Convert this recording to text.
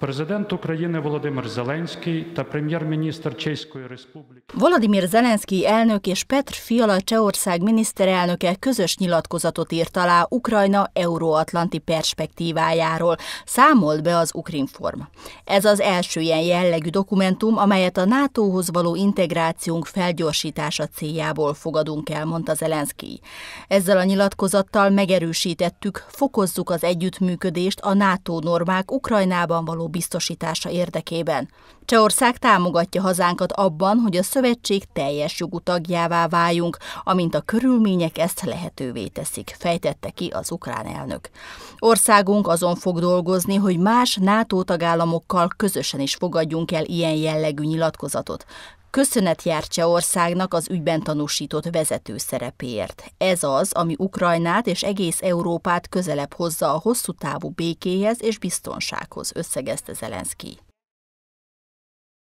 Президент України Володимир Зеленський та прем'єр-міністр Чеської Республіки Volodymyr Zelenszky elnök és Petr Fiala Csehország miniszterelnöke közös nyilatkozatot írt alá Ukrajna euróatlanti perspektívájáról, számolt be az Ukrinform. Ez az első ilyen jellegű dokumentum, amelyet a NATO-hoz való integrációnk felgyorsítása céljából fogadunk el, mondta Zelenszkij. Ezzel a nyilatkozattal megerősítettük, fokozzuk az együttműködést a NATO normák Ukrajnában való biztosítása érdekében. Csehország támogatja hazánkat abban, hogy a szövetség teljes jogú tagjává váljunk, amint a körülmények ezt lehetővé teszik, fejtette ki az ukrán elnök. Országunk azon fog dolgozni, hogy más NATO tagállamokkal közösen is fogadjunk el ilyen jellegű nyilatkozatot, Köszönet jár Csehországnak az ügyben tanúsított vezető szerepéért. Ez az, ami Ukrajnát és egész Európát közelebb hozza a hosszú távú békéhez és biztonsághoz, összegezte Zelenszky.